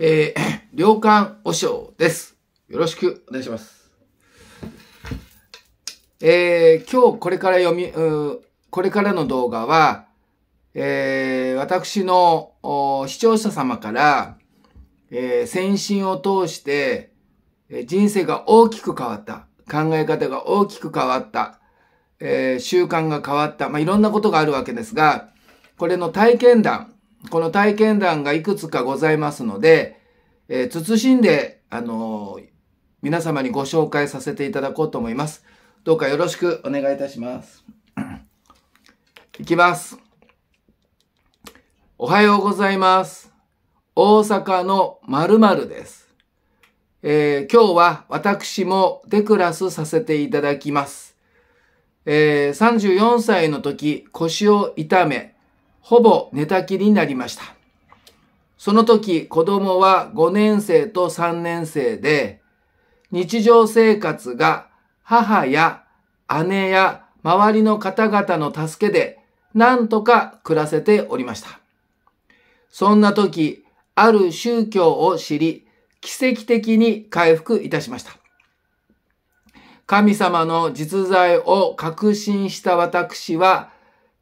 えー、良寛和尚です。よろしくお願いします。えー、今日これから読み、うこれからの動画は、えー、私の視聴者様から、えー、先進を通して、え人生が大きく変わった、考え方が大きく変わった、えー、習慣が変わった、まあ、いろんなことがあるわけですが、これの体験談、この体験談がいくつかございますので、えー、慎んで、あのー、皆様にご紹介させていただこうと思います。どうかよろしくお願いいたします。いきます。おはようございます。大阪の〇〇です。えー、今日は私もデクラスさせていただきます。えー、34歳の時腰を痛め、ほぼ寝たきりになりました。その時子供は5年生と3年生で、日常生活が母や姉や周りの方々の助けで何とか暮らせておりました。そんな時、ある宗教を知り、奇跡的に回復いたしました。神様の実在を確信した私は、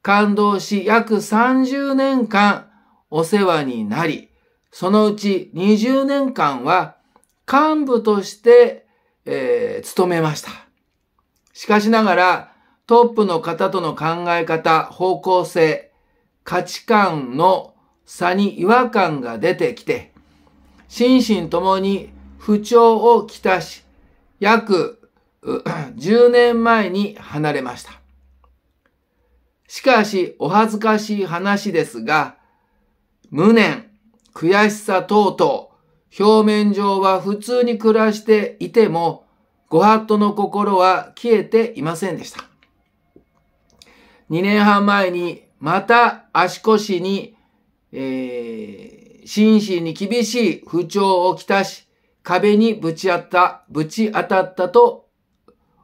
感動し約30年間お世話になり、そのうち20年間は幹部として、えー、勤めました。しかしながらトップの方との考え方、方向性、価値観の差に違和感が出てきて、心身ともに不調をきたし、約10年前に離れました。しかし、お恥ずかしい話ですが、無念、悔しさ等々、表面上は普通に暮らしていても、ご法度の心は消えていませんでした。2年半前に、また足腰に、えー、心身に厳しい不調をきたし、壁にぶち当た、ったぶち当たったと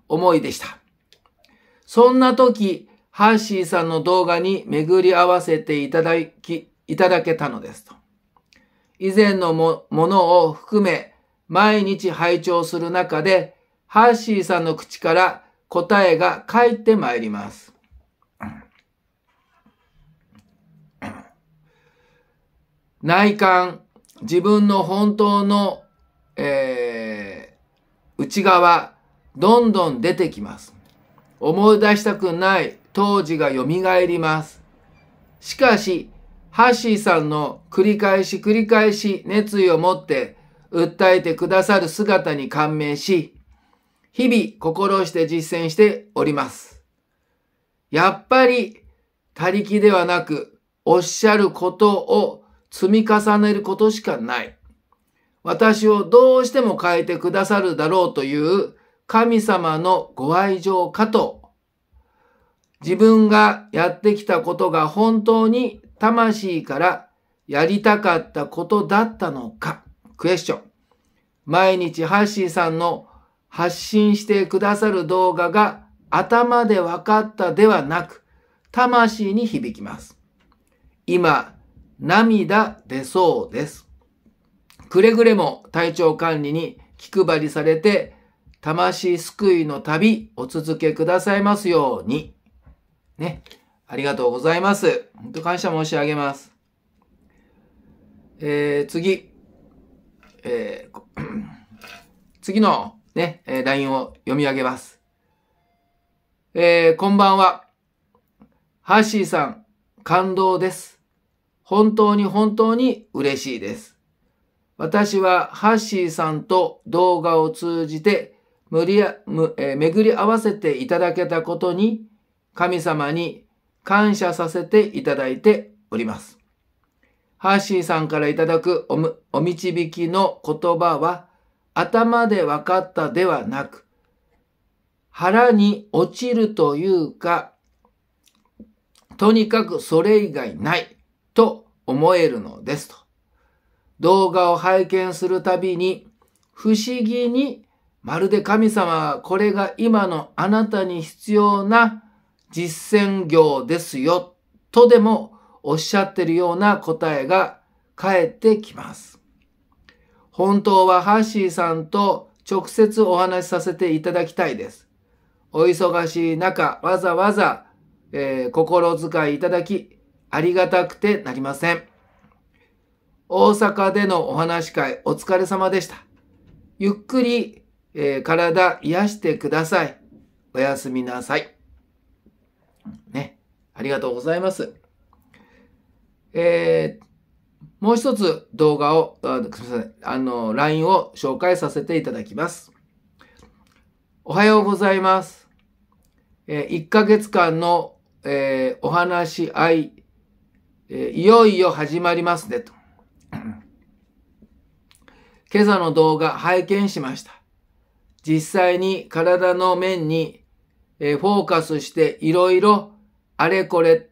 思いでした。そんな時、ハッシーさんの動画に巡り合わせていただき、いただけたのですと。以前のもものを含め、毎日拝聴する中で、ハッシーさんの口から答えが返ってまいります。内観、自分の本当の、えー、内側、どんどん出てきます。思い出したくない当時が蘇ります。しかし、ハッシーさんの繰り返し繰り返し熱意を持って訴えてくださる姿に感銘し、日々心して実践しております。やっぱり、他力ではなく、おっしゃることを積み重ねることしかない。私をどうしても変えてくださるだろうという神様のご愛情かと自分がやってきたことが本当に魂からやりたかったことだったのかクエスチョン。毎日ハッシーさんの発信してくださる動画が頭で分かったではなく、魂に響きます。今、涙出そうです。くれぐれも体調管理に気配りされて、魂救いの旅お続けくださいますように。ね、ありがとうございます。本当感謝申し上げます。えー、次、えー、次のね、LINE を読み上げます。えー、こんばんは。ハッシーさん、感動です。本当に本当に嬉しいです。私はハッシーさんと動画を通じて無理や、えー、巡り合わせていただけたことに神様に感謝させていただいております。ハーシーさんからいただくお導きの言葉は、頭で分かったではなく、腹に落ちるというか、とにかくそれ以外ないと思えるのですと。動画を拝見するたびに、不思議にまるで神様はこれが今のあなたに必要な実践業ですよとでもおっしゃってるような答えが返ってきます。本当はハッシーさんと直接お話しさせていただきたいです。お忙しい中、わざわざ、えー、心遣いいただき、ありがたくてなりません。大阪でのお話会お疲れ様でした。ゆっくり、えー、体癒してください。おやすみなさい。ありがとうございます。えー、もう一つ動画を、あすみません、あの、LINE を紹介させていただきます。おはようございます。えー、1ヶ月間の、えー、お話し合い、えー、いよいよ始まりますね、と。今朝の動画拝見しました。実際に体の面に、えー、フォーカスしていろいろあれこれ、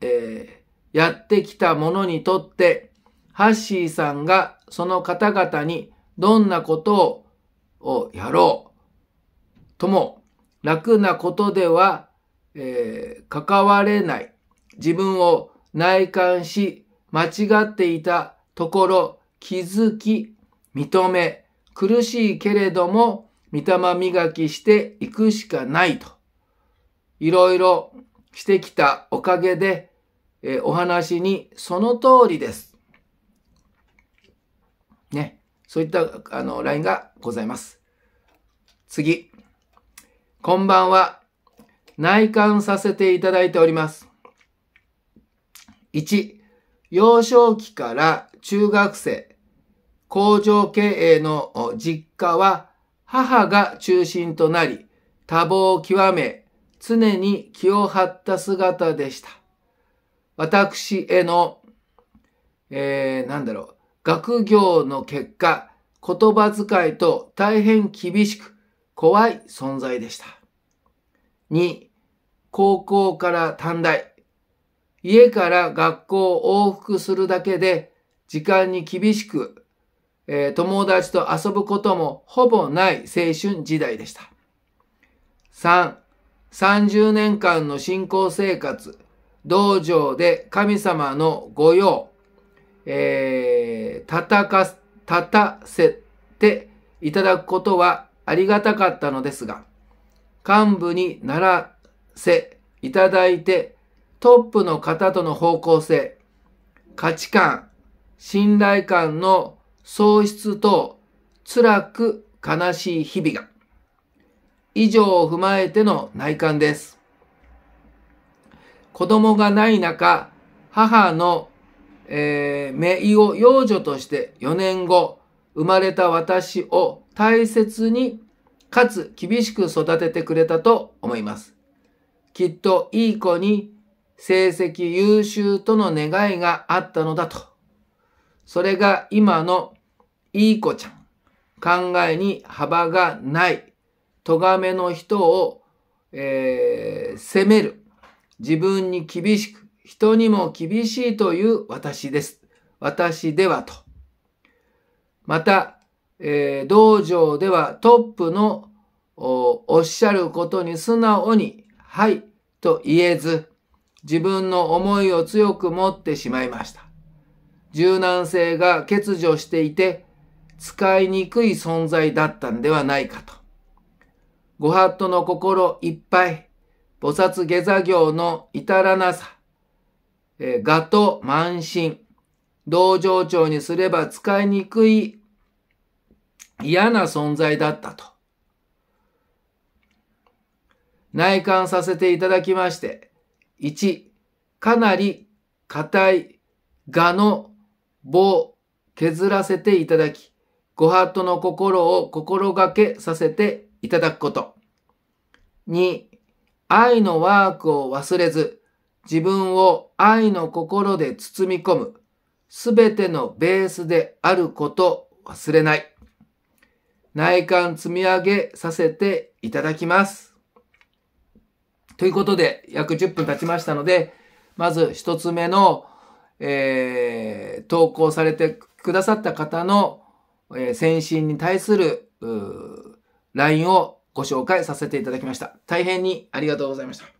えー、やってきた者にとって、ハッシーさんがその方々にどんなことをやろうとも楽なことでは、えー、関われない自分を内観し間違っていたところ気づき認め苦しいけれども御霊磨きしていくしかないといろいろしてきたおかげで、えお話にその通りです。ね。そういった、あの、ラインがございます。次。こんばんは。内観させていただいております。1、幼少期から中学生、工場経営の実家は母が中心となり、多忙を極め、常に気を張った姿でした。私への、えー、なんだろう、学業の結果、言葉遣いと大変厳しく、怖い存在でした。2、高校から短大。家から学校を往復するだけで、時間に厳しく、えー、友達と遊ぶこともほぼない青春時代でした。3、30年間の信仰生活、道場で神様の御用、えー、叩か、立たせていただくことはありがたかったのですが、幹部にならせいただいて、トップの方との方向性、価値観、信頼感の喪失と辛く悲しい日々が、以上を踏まえての内観です。子供がない中、母の、えー、姪を養女として4年後、生まれた私を大切に、かつ厳しく育ててくれたと思います。きっといい子に成績優秀との願いがあったのだと。それが今のいい子ちゃん、考えに幅がない咎めの人を、えー、責める。自分に厳しく、人にも厳しいという私です。私ではと。また、えー、道場ではトップのおっしゃることに素直に、はいと言えず、自分の思いを強く持ってしまいました。柔軟性が欠如していて、使いにくい存在だったんではないかと。ご法度の心いっぱい、菩薩下座行の至らなさ、え我と慢心、同情長にすれば使いにくい嫌な存在だったと。内観させていただきまして、1、かなり硬い我の棒を削らせていただき、ご法度の心を心がけさせていただくこと。2、愛のワークを忘れず、自分を愛の心で包み込む、すべてのベースであること忘れない。内観積み上げさせていただきます。ということで、約10分経ちましたので、まず一つ目の、えー、投稿されてくださった方の、えー、先進に対する、LINE をご紹介させていただきました。大変にありがとうございました。